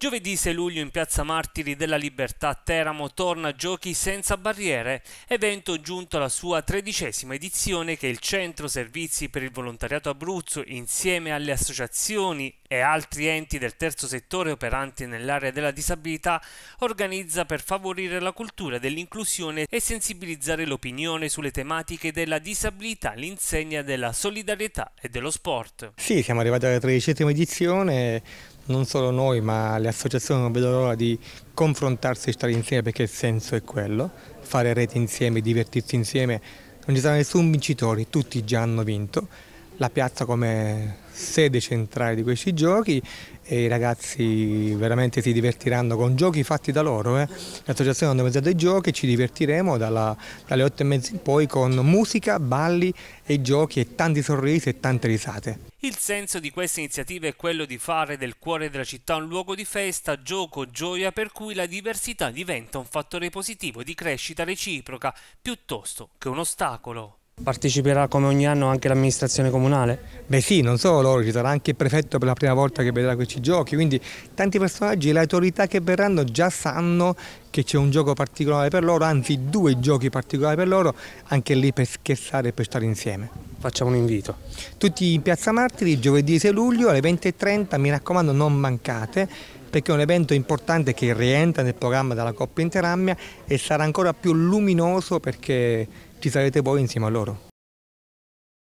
Giovedì 6 luglio in Piazza Martiri della Libertà Teramo torna Giochi senza barriere, evento giunto alla sua tredicesima edizione che il Centro Servizi per il Volontariato Abruzzo, insieme alle associazioni e altri enti del terzo settore operanti nell'area della disabilità, organizza per favorire la cultura dell'inclusione e sensibilizzare l'opinione sulle tematiche della disabilità all'insegna della solidarietà e dello sport. Sì, siamo arrivati alla tredicesima edizione non solo noi ma le associazioni non vedono l'ora di confrontarsi e stare insieme perché il senso è quello, fare rete insieme, divertirsi insieme, non ci sarà nessun vincitore, tutti già hanno vinto la piazza come sede centrale di questi giochi e i ragazzi veramente si divertiranno con giochi fatti da loro. Eh. L'associazione hanno organizzato dei giochi, ci divertiremo dalla, dalle 8 e mezza in poi con musica, balli e giochi e tanti sorrisi e tante risate. Il senso di questa iniziativa è quello di fare del cuore della città un luogo di festa, gioco, gioia, per cui la diversità diventa un fattore positivo di crescita reciproca piuttosto che un ostacolo. Parteciperà come ogni anno anche l'amministrazione comunale? Beh sì, non solo loro, ci sarà anche il prefetto per la prima volta che vedrà questi giochi, quindi tanti personaggi e le autorità che verranno già sanno che c'è un gioco particolare per loro, anzi due giochi particolari per loro, anche lì per scherzare e per stare insieme. Facciamo un invito. Tutti in Piazza Martiri, giovedì 6 luglio alle 20.30, mi raccomando non mancate perché è un evento importante che rientra nel programma della Coppa Interammia e sarà ancora più luminoso perché ci sarete voi insieme a loro.